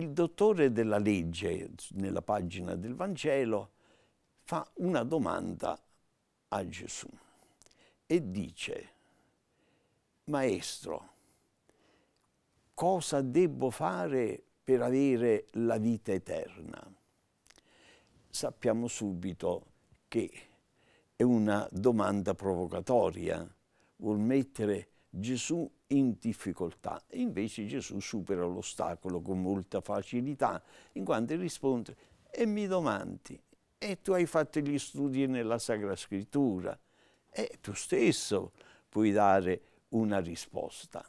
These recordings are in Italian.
il dottore della legge, nella pagina del Vangelo, fa una domanda a Gesù e dice, Maestro, cosa devo fare per avere la vita eterna? Sappiamo subito che è una domanda provocatoria, vuol mettere Gesù in difficoltà. Invece Gesù supera l'ostacolo con molta facilità, in quanto risponde e mi domandi, e tu hai fatto gli studi nella Sacra Scrittura, e tu stesso puoi dare una risposta.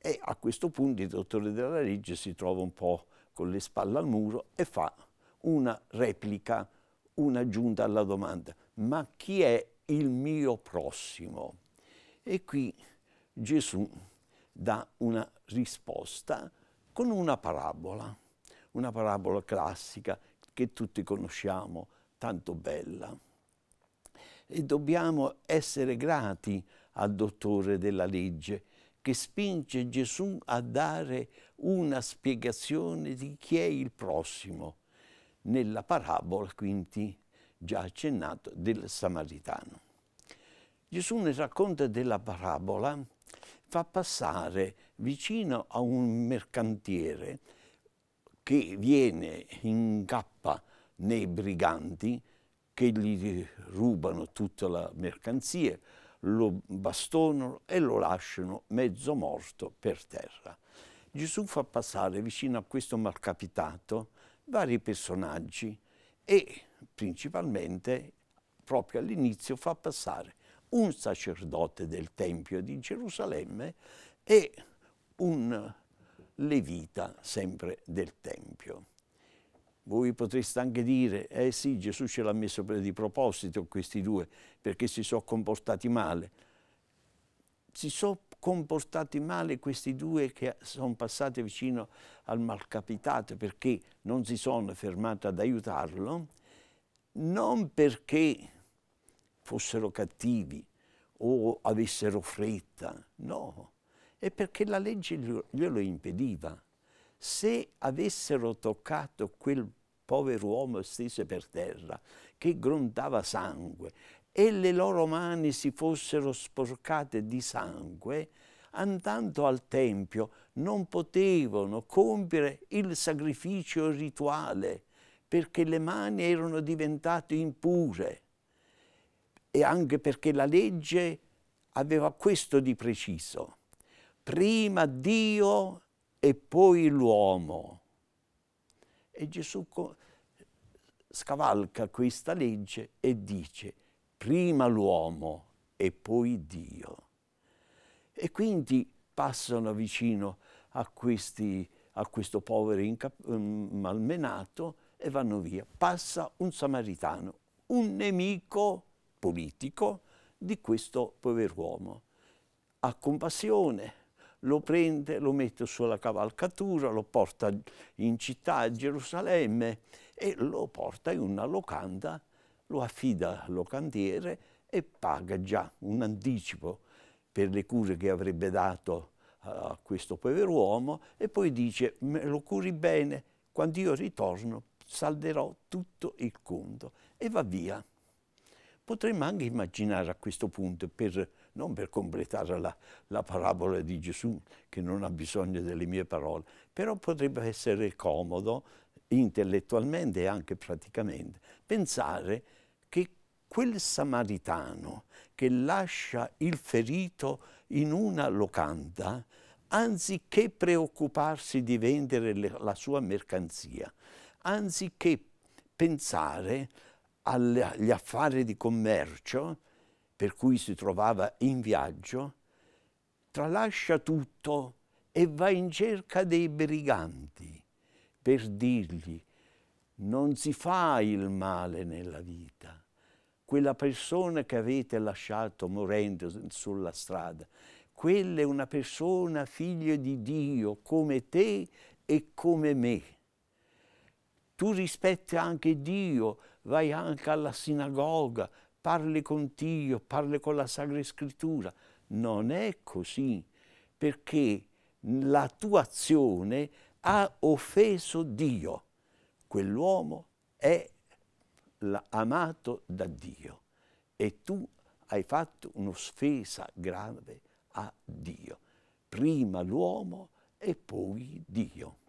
E a questo punto il dottore della legge si trova un po' con le spalle al muro e fa una replica, un'aggiunta alla domanda, ma chi è il mio prossimo? E qui Gesù dà una risposta con una parabola, una parabola classica che tutti conosciamo, tanto bella. E dobbiamo essere grati al dottore della legge che spinge Gesù a dare una spiegazione di chi è il prossimo nella parabola, quindi già accennato, del Samaritano. Gesù nel racconto della parabola fa passare vicino a un mercantiere che viene in cappa nei briganti che gli rubano tutta la mercanzia, lo bastonano e lo lasciano mezzo morto per terra. Gesù fa passare vicino a questo malcapitato vari personaggi e principalmente proprio all'inizio fa passare un sacerdote del Tempio di Gerusalemme e un levita sempre del Tempio. Voi potreste anche dire, eh sì, Gesù ce l'ha messo di proposito questi due perché si sono comportati male. Si sono comportati male questi due che sono passati vicino al malcapitato perché non si sono fermati ad aiutarlo, non perché fossero cattivi o avessero fretta, no, è perché la legge glielo impediva. Se avessero toccato quel povero uomo steso per terra, che grondava sangue, e le loro mani si fossero sporcate di sangue, andando al Tempio non potevano compiere il sacrificio rituale, perché le mani erano diventate impure e anche perché la legge aveva questo di preciso. Prima Dio e poi l'uomo. E Gesù scavalca questa legge e dice prima l'uomo e poi Dio. E quindi passano vicino a, questi, a questo povero mm, malmenato e vanno via. Passa un samaritano, un nemico politico di questo pover'uomo. Ha compassione, lo prende, lo mette sulla cavalcatura, lo porta in città a Gerusalemme e lo porta in una locanda, lo affida al locandiere e paga già un anticipo per le cure che avrebbe dato a questo pover'uomo e poi dice me lo curi bene, quando io ritorno salderò tutto il conto e va via. Potremmo anche immaginare a questo punto, per, non per completare la, la, parabola di Gesù, che non ha bisogno delle mie parole, però potrebbe essere comodo intellettualmente e anche praticamente pensare che quel samaritano che lascia il ferito in una locanda, anziché preoccuparsi di vendere le, la sua mercanzia, anziché pensare agli affari di commercio, per cui si trovava in viaggio, tralascia tutto e va in cerca dei briganti per dirgli non si fa il male nella vita. Quella persona che avete lasciato morendo sulla strada, quella è una persona figlia di Dio come te e come me. Tu rispetti anche Dio, vai anche alla sinagoga, parli con Dio, parli con la Sacra Scrittura. Non è così, perché la tua azione ha offeso Dio. Quell'uomo è amato da Dio e tu hai fatto un'offesa grave a Dio. Prima l'uomo e poi Dio.